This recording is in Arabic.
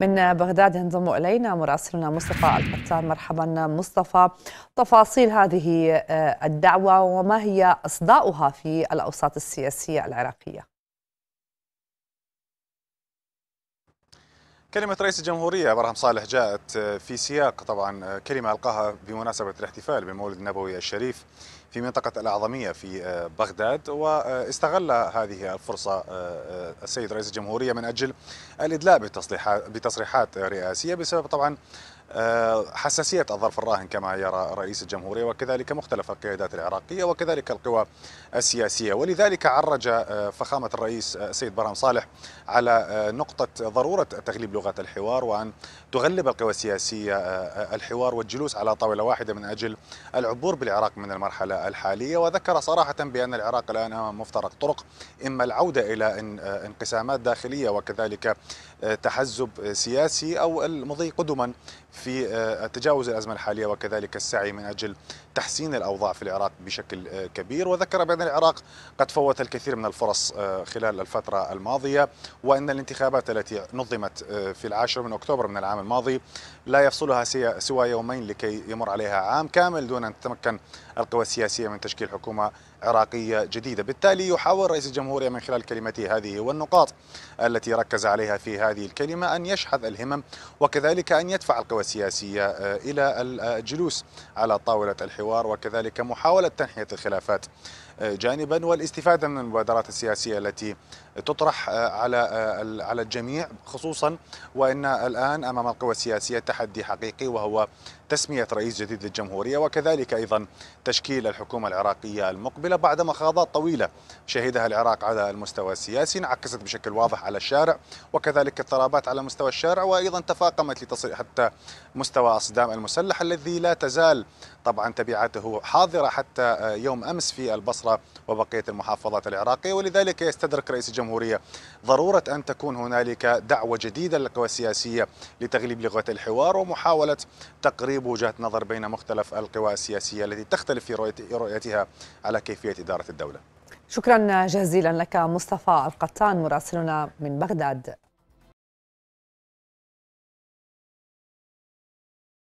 من بغداد ينضم إلينا مراسلنا مصطفى الفتان مرحبا مصطفى تفاصيل هذه آه، الدعوة وما هي أصداؤها في الأوساط السياسية العراقية كلمة رئيس الجمهورية برهم صالح جاءت آه، في سياق طبعا آه، كلمة ألقاها بمناسبة الاحتفال بالمولد النبوي الشريف في منطقة الأعظمية في آه، بغداد واستغل هذه الفرصة آه، آه، السيد رئيس الجمهورية من أجل الإدلاء بتصريحات رئاسية بسبب طبعا آه، حساسية الظرف الراهن كما يرى رئيس الجمهورية وكذلك مختلف القيادات العراقية وكذلك القوى السياسية ولذلك عرج آه، فخامة الرئيس آه، سيد برهم صالح على نقطة ضرورة تغليب لغة الحوار وأن تغلب القوى السياسية الحوار والجلوس على طاولة واحدة من أجل العبور بالعراق من المرحلة الحالية وذكر صراحة بأن العراق الآن أمام مفترق طرق إما العودة إلى انقسامات داخلية وكذلك تحزب سياسي أو المضي قدما في آه، تجاوز الأزمة الحالية وكذلك السعي من أجل تحسين الأوضاع في العراق بشكل آه، كبير وذكر بأن العراق قد فوت الكثير من الفرص آه، خلال الفترة الماضية وأن الانتخابات التي نظمت في العاشر من أكتوبر من العام الماضي لا يفصلها سوى يومين لكي يمر عليها عام كامل دون أن تتمكن القوى السياسية من تشكيل حكومة عراقية جديدة بالتالي يحاول رئيس الجمهورية من خلال كلمته هذه والنقاط التي ركز عليها في هذه الكلمة أن يشحذ الهمم وكذلك أن يدفع القوى السياسية آه، إلى آه، الجلوس على طاولة الحوار وكذلك محاولة تنحية الخلافات جانبا والاستفاده من المبادرات السياسيه التي تطرح آه، على آه، على الجميع خصوصا وان الان امام القوى السياسيه تحدي حقيقي وهو تسميه رئيس جديد للجمهوريه وكذلك ايضا تشكيل الحكومه العراقيه المقبله بعد مخاضات طويله شهدها العراق على المستوى السياسي انعكست بشكل واضح على الشارع وكذلك اضطرابات على مستوى الشارع وايضا تفاقمت لتصل حتى مستوى الصدام المسلح الذي لا تزال طبعا تبعاته حاضرة حتى آه، يوم أمس في البصرة وبقية المحافظات العراقية ولذلك يستدرك رئيس الجمهورية ضرورة أن تكون هنالك دعوة جديدة للقوى السياسية لتغليب لغة الحوار ومحاولة تقريب وجهة نظر بين مختلف القوى السياسية التي تختلف في رؤيتها على كيفية إدارة الدولة شكرا جزيلا لك مصطفى القطان مراسلنا من بغداد